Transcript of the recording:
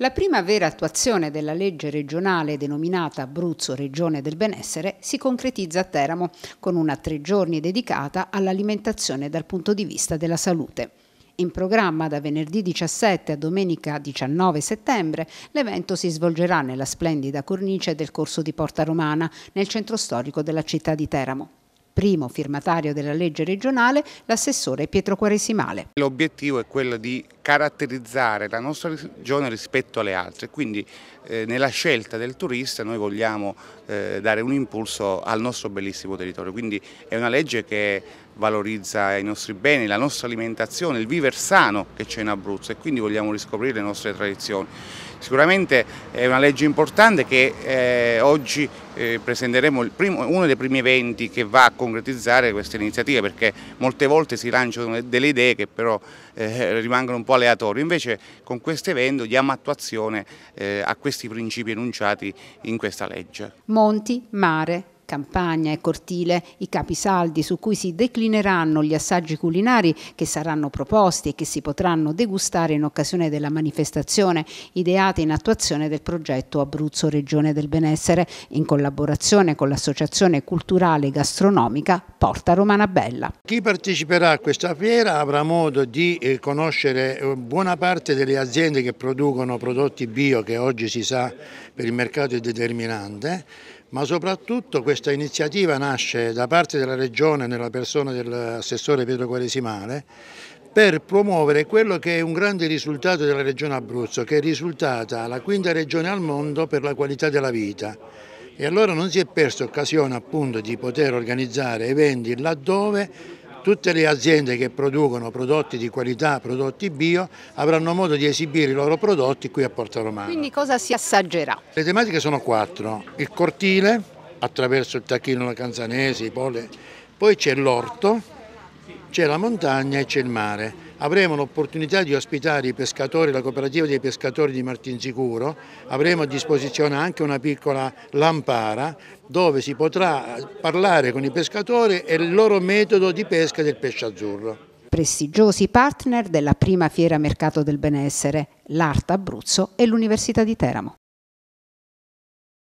La prima vera attuazione della legge regionale denominata Abruzzo Regione del Benessere si concretizza a Teramo con una tre giorni dedicata all'alimentazione dal punto di vista della salute. In programma da venerdì 17 a domenica 19 settembre, l'evento si svolgerà nella splendida cornice del corso di Porta Romana, nel centro storico della città di Teramo primo firmatario della legge regionale, l'assessore Pietro Quaresimale. L'obiettivo è quello di caratterizzare la nostra regione rispetto alle altre, quindi eh, nella scelta del turista noi vogliamo eh, dare un impulso al nostro bellissimo territorio, quindi è una legge che valorizza i nostri beni, la nostra alimentazione, il viver sano che c'è in Abruzzo e quindi vogliamo riscoprire le nostre tradizioni. Sicuramente è una legge importante che eh, oggi eh, presenteremo primo, uno dei primi eventi che va a concretizzare queste iniziative perché molte volte si lanciano delle idee che però eh, rimangono un po' aleatorio, invece con questo evento diamo attuazione eh, a questi principi enunciati in questa legge. Monti, mare, campagna e cortile i capisaldi su cui si declineranno gli assaggi culinari che saranno proposti e che si potranno degustare in occasione della manifestazione ideata in attuazione del progetto Abruzzo Regione del Benessere in collaborazione con l'associazione culturale gastronomica Porta Romana Bella. Chi parteciperà a questa fiera avrà modo di eh, conoscere eh, buona parte delle aziende che producono prodotti bio che oggi si sa per il mercato è determinante ma soprattutto questa questa iniziativa nasce da parte della Regione nella persona dell'assessore Pietro Quaresimale per promuovere quello che è un grande risultato della Regione Abruzzo, che è risultata la quinta regione al mondo per la qualità della vita. E allora non si è persa occasione appunto di poter organizzare eventi laddove tutte le aziende che producono prodotti di qualità, prodotti bio, avranno modo di esibire i loro prodotti qui a Porta Romana. Quindi cosa si assaggerà? Le tematiche sono quattro, il cortile, attraverso il Tacchino Canzanesi, poi, poi c'è l'orto, c'è la montagna e c'è il mare. Avremo l'opportunità di ospitare i pescatori, la cooperativa dei pescatori di Martinsicuro, avremo a disposizione anche una piccola lampara dove si potrà parlare con i pescatori e il loro metodo di pesca del pesce azzurro prestigiosi partner della prima fiera mercato del benessere, l'Arta Abruzzo e l'Università di Teramo.